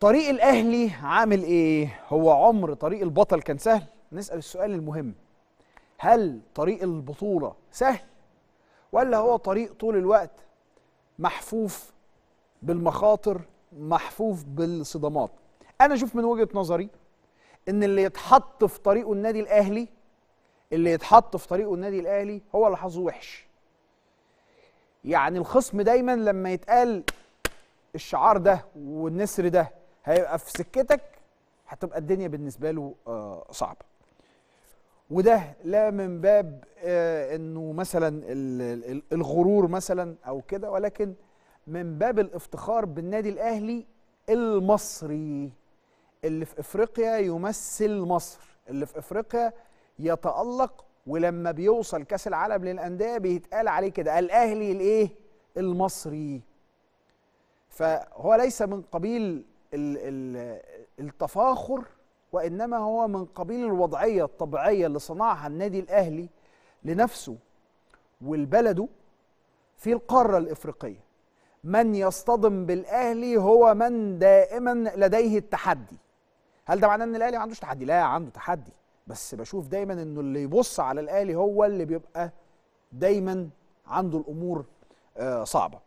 طريق الاهلي عامل ايه هو عمر طريق البطل كان سهل نسال السؤال المهم هل طريق البطوله سهل ولا هو طريق طول الوقت محفوف بالمخاطر محفوف بالصدمات انا اشوف من وجهه نظري ان اللي يتحط في طريقه النادي الاهلي اللي يتحط في طريقه النادي الاهلي هو اللي حظه وحش يعني الخصم دايما لما يتقال الشعار ده والنسر ده هيبقى في سكتك هتبقى الدنيا بالنسبه له آه، صعبه وده لا من باب آه، انه مثلا الغرور مثلا او كده ولكن من باب الافتخار بالنادي الاهلي المصري اللي في افريقيا يمثل مصر اللي في افريقيا يتالق ولما بيوصل كاس العالم للانديه بيتقال عليه كده الاهلي الايه المصري فهو ليس من قبيل التفاخر وانما هو من قبيل الوضعيه الطبيعيه اللي صنعها النادي الاهلي لنفسه ولبلده في القاره الافريقيه من يصطدم بالاهلي هو من دائما لديه التحدي هل ده معناه ان الاهلي ما عندوش تحدي لا عنده تحدي بس بشوف دايما انه اللي يبص على الاهلي هو اللي بيبقى دايما عنده الامور آه، صعبه